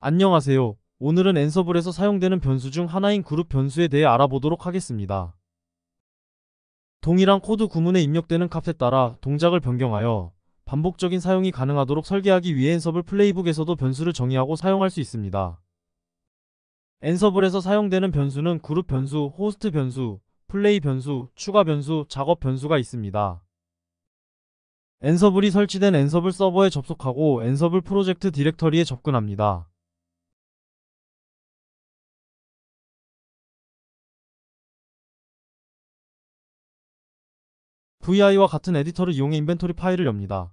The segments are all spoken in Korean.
안녕하세요. 오늘은 엔서블에서 사용되는 변수 중 하나인 그룹 변수에 대해 알아보도록 하겠습니다. 동일한 코드 구문에 입력되는 값에 따라 동작을 변경하여 반복적인 사용이 가능하도록 설계하기 위해 엔서블 플레이북에서도 변수를 정의하고 사용할 수 있습니다. 엔서블에서 사용되는 변수는 그룹 변수, 호스트 변수, 플레이 변수, 추가 변수, 작업 변수가 있습니다. 엔서블이 설치된 엔서블 서버에 접속하고 엔서블 프로젝트 디렉터리에 접근합니다. VI와 같은 에디터를 이용해 인벤토리 파일을 엽니다.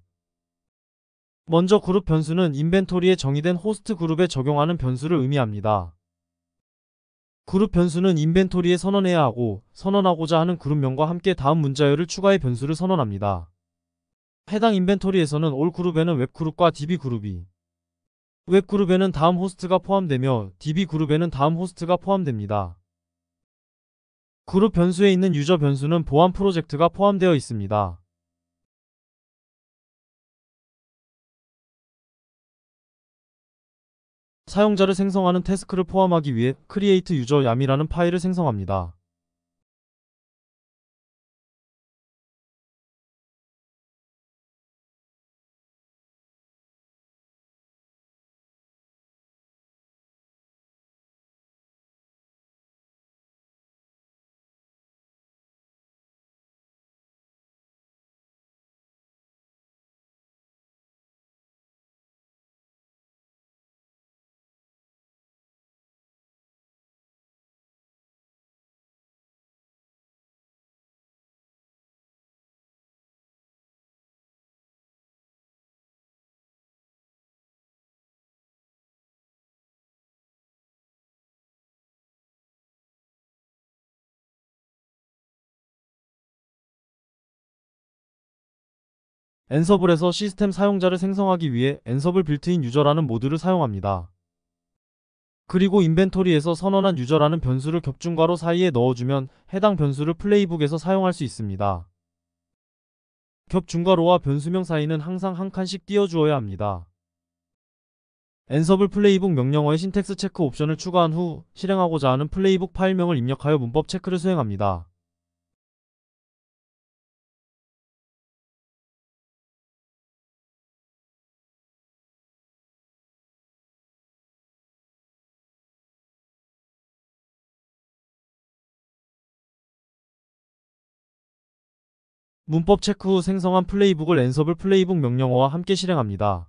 먼저 그룹 변수는 인벤토리에 정의된 호스트 그룹에 적용하는 변수를 의미합니다. 그룹 변수는 인벤토리에 선언해야 하고 선언하고자 하는 그룹명과 함께 다음 문자열을 추가해 변수를 선언합니다. 해당 인벤토리에서는 올 그룹에는 웹그룹과 db그룹이 웹그룹에는 다음 호스트가 포함되며 db그룹에는 다음 호스트가 포함됩니다. 그룹 변수에 있는 유저 변수는 보안 프로젝트가 포함되어 있습니다. 사용자를 생성하는 태스크를 포함하기 위해 create user yam이라는 파일을 생성합니다. 엔서블에서 시스템 사용자를 생성하기 위해 엔서블 빌트인 유저라는 모드를 사용합니다. 그리고 인벤토리에서 선언한 유저라는 변수를 겹중괄호 사이에 넣어주면 해당 변수를 플레이북에서 사용할 수 있습니다. 겹중괄호와 변수명 사이는 항상 한 칸씩 띄워주어야 합니다. 엔서블 플레이북 명령어의 신텍스 체크 옵션을 추가한 후 실행하고자 하는 플레이북 파일명을 입력하여 문법 체크를 수행합니다. 문법 체크 후 생성한 플레이북을 엔서블 플레이북 명령어와 함께 실행합니다.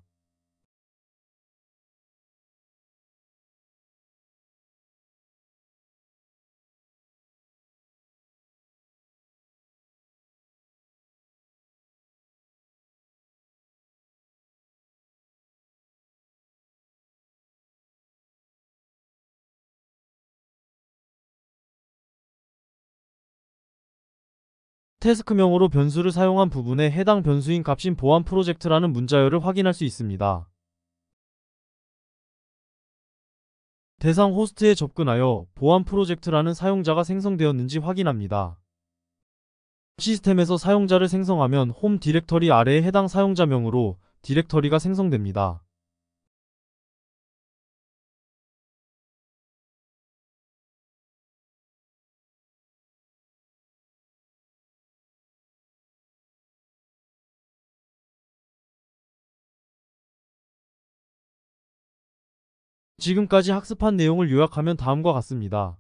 태스크명으로 변수를 사용한 부분에 해당 변수인 값인 보안 프로젝트라는 문자열을 확인할 수 있습니다. 대상 호스트에 접근하여 보안 프로젝트라는 사용자가 생성되었는지 확인합니다. 시스템에서 사용자를 생성하면 홈 디렉터리 아래에 해당 사용자명으로 디렉터리가 생성됩니다. 지금까지 학습한 내용을 요약하면 다음과 같습니다.